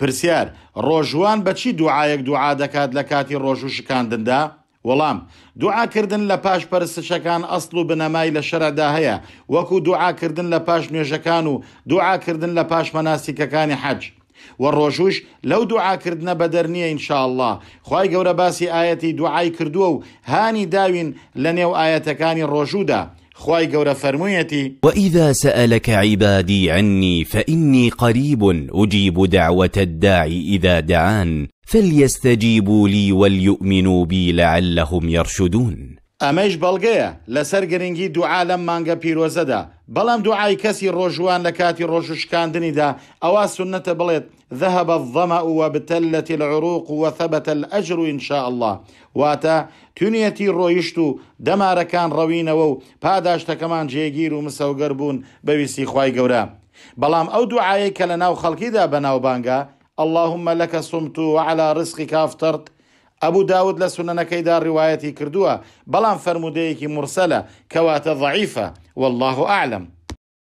پرسیار ڕۆژوان بەچی دوعاەک دوعا دەکات لە کاتی ڕۆژ و شکاندندا؟ وەڵام دوعاکردن لە پاش پەرستشەکان ئەسڵ و بنەمای لە شەرەدا هەیە وەکو دوعاکردن لە پاش نوێژەکان و دوعاکردن لە پاش مەناسیکەکانی حەج. وە ڕۆژوش لەو دوعاکردنە بەدەر نییە ئینشاءله خی گەورە باسی ئاەتی دوعای کردووە و هانی داوین لە نێو ئاەتەکانی ڕۆژوودا خواي قورة فرميتي وإذا سألك عبادي عني فإني قريب أجيب دعوة الداعي إذا دعان فليستجيبوا لي وليؤمنوا بي لعلهم يرشدون ئەمەش بەڵگەیە لەسەر گرنگی دوعا لەم مانگە پیرۆزەدا بەڵام دوعای کەسی ڕۆژوان لە کاتی ڕۆژشکاندنیدا ئەوا سنەتە بڵێت ذهب الظمأ وبتلت العروق وثبت الأجر إن شاء الله واتە تونیەتی ڕۆیشت و دەمارەکان ڕەوینەوە و پاداشتەکەمان جێگیر و مسەوگەر بوون بەویستی خی گەورە بەڵام ئەو دوعاەیە کە لە ناو خەڵکیدا بەناوبانگە اللهم لك صمت وعلى رزقك افطرت ابو داود لە سونەنەکەیدا روايتي كردوا بلان فرموديكي مرسله كواتا ضعيفه والله أعلم